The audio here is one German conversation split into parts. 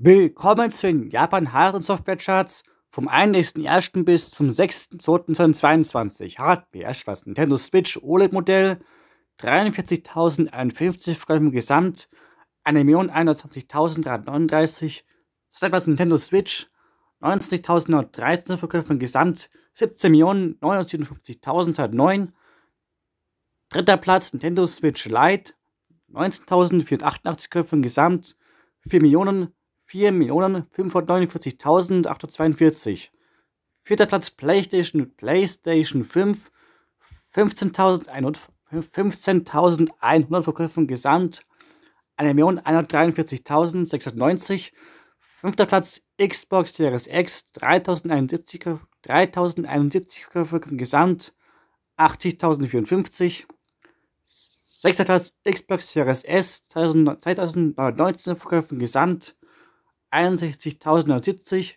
Willkommen zu den Japan Haaren Software Charts vom 1.1. bis zum 6.02.2022 hat beherrscht das Nintendo Switch OLED Modell 43.051 Frames gesamt, 1.120.339, seit das Nintendo Switch 29.913 Verkäufe gesamt, 17.957.209. Dritter Platz Nintendo Switch Lite, 19.488 Köpfe gesamt, 4.000 4.549.842. Vierter Platz PlayStation PlayStation 5. 15.100 Verkäufe Verkäufen gesamt. 1.143.690. Fünfter Platz Xbox Series X. 3.071 Verkäufe gesamt. 80.054. Sechster Platz Xbox Series S. 2.919 Verkäufe gesamt. 61.070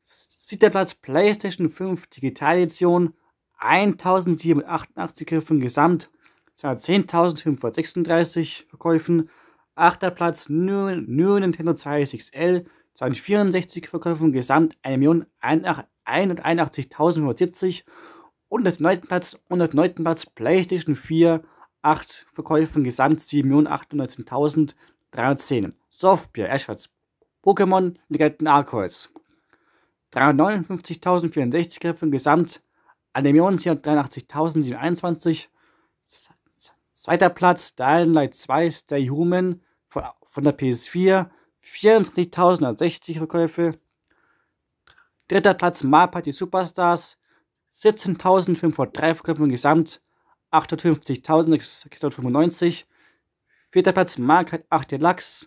sieht der Platz PlayStation 5 Digital Edition 1.788 Griffen gesamt, 10.536 Verkäufen. Achter Platz nur, nur Nintendo 260L, 264 Verkäufen gesamt 1.181.570 und als neunten Platz, und als neunten Platz PlayStation 4, 8 Verkäufen gesamt 7.819.310. Software, Ashwards Pokémon Legenden Arceus. 359.064 im gesamt, Animionen 483.021. Zweiter Platz, Dying Light 2 Stay Human von, von der PS4, 24.060 Rückkäufe. Dritter Platz, Mar Party Superstars, 17.503 Verkäufe gesamt, 58.695. Vierter Platz, Mark 8 Deluxe,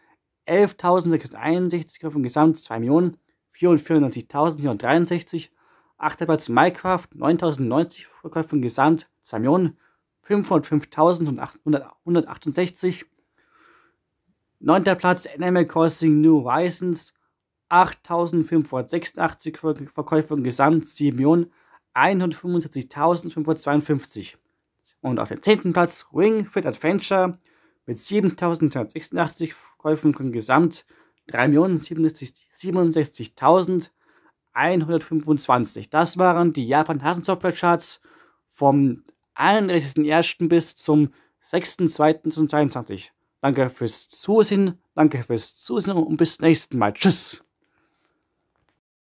11.661 im gesamt 2 Millionen, 494.463. Achter Platz Minecraft, 9.090 Verkäufe im gesamt 2 Millionen, 505.168. Neunter Platz Animal Crossing New Horizons, 8.586 Verkäufe im gesamt 7.175.552. Und auf dem zehnten Platz Ring Fit Adventure, mit 7.286 Käufen können gesamt 3.067.125. Das waren die japan hasen Hasenzopfer-Charts vom 31.01. bis zum 6.02.2022. Danke fürs Zusehen, danke fürs Zusehen und bis zum nächsten Mal. Tschüss!